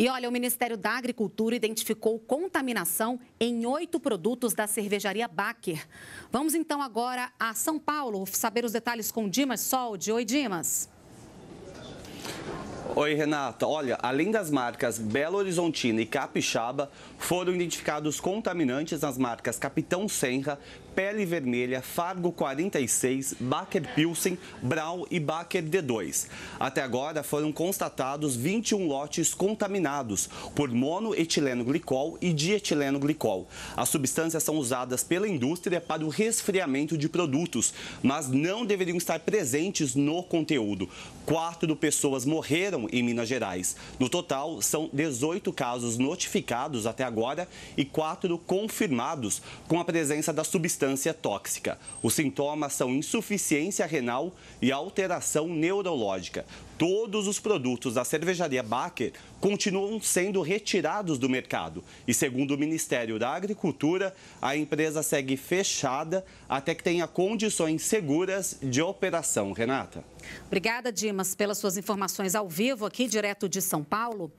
E olha, o Ministério da Agricultura identificou contaminação em oito produtos da cervejaria Baker. Vamos então agora a São Paulo saber os detalhes com Dimas Soldi. Oi, Dimas. Oi, Renata. Olha, além das marcas Belo Horizontina e Capixaba, foram identificados contaminantes nas marcas Capitão Senra, Pele Vermelha, Fargo 46, Baker Pilsen, Brau e Baker D2. Até agora foram constatados 21 lotes contaminados por monoetileno glicol e dietileno glicol. As substâncias são usadas pela indústria para o resfriamento de produtos, mas não deveriam estar presentes no conteúdo. Quatro pessoas morreram em Minas Gerais. No total, são 18 casos notificados até agora e quatro confirmados com a presença da substância substância tóxica. Os sintomas são insuficiência renal e alteração neurológica. Todos os produtos da cervejaria Baker continuam sendo retirados do mercado. E segundo o Ministério da Agricultura, a empresa segue fechada até que tenha condições seguras de operação. Renata. Obrigada, Dimas, pelas suas informações ao vivo aqui, direto de São Paulo.